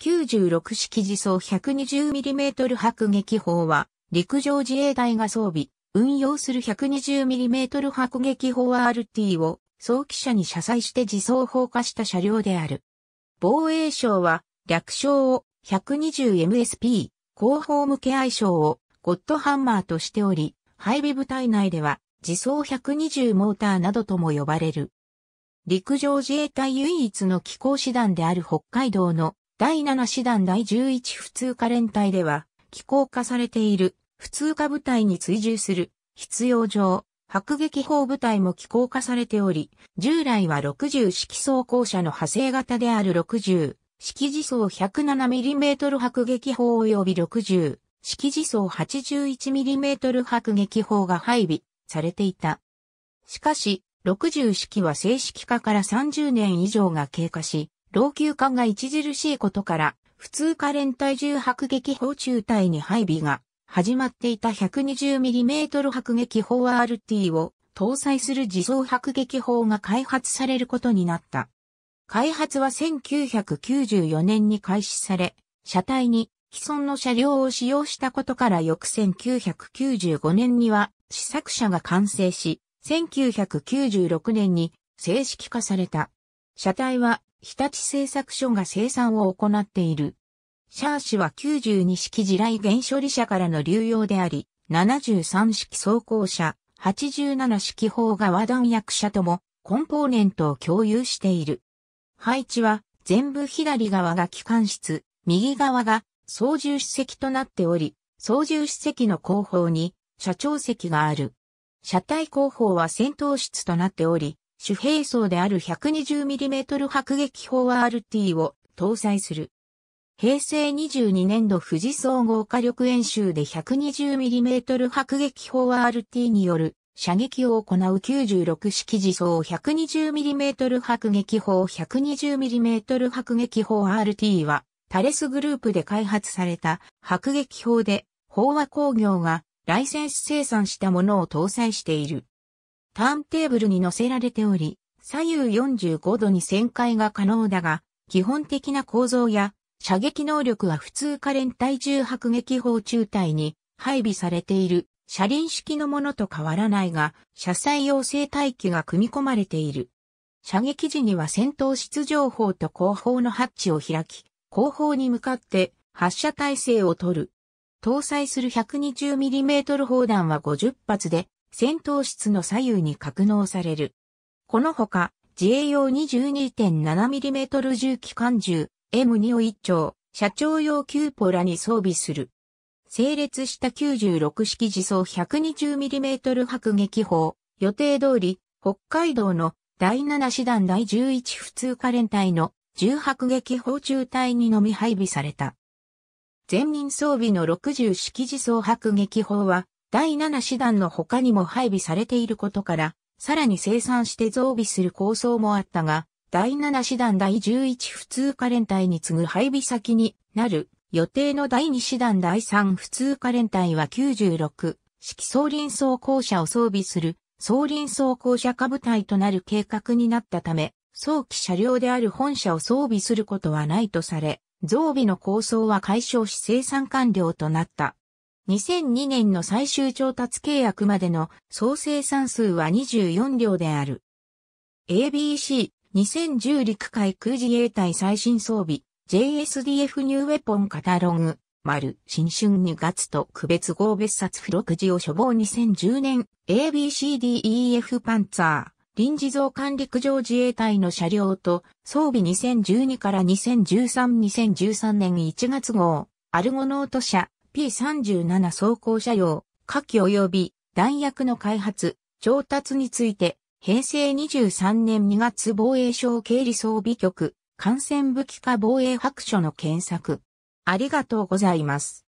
96式自走 120mm 迫撃砲は、陸上自衛隊が装備、運用する 120mm 迫撃砲 RT を、早期車に車載して自走砲化した車両である。防衛省は、略称を 120MSP、後方向け愛称をゴッドハンマーとしており、配備部隊内では、自走120モーターなどとも呼ばれる。陸上自衛隊唯一の機構師団である北海道の第7師団第11普通科連隊では、機構化されている普通科部隊に追従する必要上、迫撃砲部隊も機構化されており、従来は60式装甲車の派生型である60式自走 107mm 迫撃砲及び60式自走 81mm 迫撃砲が配備されていた。しかし、60式は正式化から30年以上が経過し、老朽化が著しいことから、普通科連体重迫撃砲中隊に配備が始まっていた 120mm 迫撃砲 RT を搭載する自走迫撃砲が開発されることになった。開発は1994年に開始され、車体に既存の車両を使用したことから翌1995年には試作車が完成し、1996年に正式化された。車体は日立製作所が生産を行っている。シャーシは92式地雷原処理車からの流用であり、73式装甲車、87式砲側弾薬車ともコンポーネントを共有している。配置は全部左側が機関室、右側が操縦士席となっており、操縦士席の後方に社長席がある。車体後方は戦闘室となっており、主兵装である 120mm 迫撃砲 RT を搭載する。平成22年度富士総合火力演習で 120mm 迫撃砲 RT による射撃を行う96式自走 120mm 迫撃砲 120mm 迫撃砲 RT はタレスグループで開発された迫撃砲で、飽和工業がライセンス生産したものを搭載している。ターンテーブルに乗せられており、左右45度に旋回が可能だが、基本的な構造や射撃能力は普通可連体重迫撃砲中隊に配備されている車輪式のものと変わらないが、車載用生体機が組み込まれている。射撃時には戦闘室情報と後方のハッチを開き、後方に向かって発射体制を取る。搭載する 120mm 砲弾は50発で、戦闘室の左右に格納される。このほか、自衛用 22.7mm 重機関銃 M2 を1丁、社長用キューポラに装備する。整列した96式自走 120mm 迫撃砲、予定通り、北海道の第7師団第11普通科連隊の重迫撃砲中隊にのみ配備された。全任装備の60式自走迫撃砲は、第7師団の他にも配備されていることから、さらに生産して増備する構想もあったが、第7師団第11普通科連隊に次ぐ配備先になる予定の第2師団第3普通科連隊は96式総輪装甲車を装備する総輪装甲車下部隊となる計画になったため、早期車両である本社を装備することはないとされ、増備の構想は解消し生産完了となった。2002年の最終調達契約までの総生産数は24両である。ABC、2010陸海空自衛隊最新装備、JSDF ニューウェポンカタログ、丸、新春2月と区別号別冊付録時を処方2010年、ABCDEF パンツァー、臨時増管陸上自衛隊の車両と、装備2012から2013、2013年1月号、アルゴノート社、P37 装甲車両、火器及び弾薬の開発、調達について、平成23年2月防衛省経理装備局、感染武器化防衛白書の検索。ありがとうございます。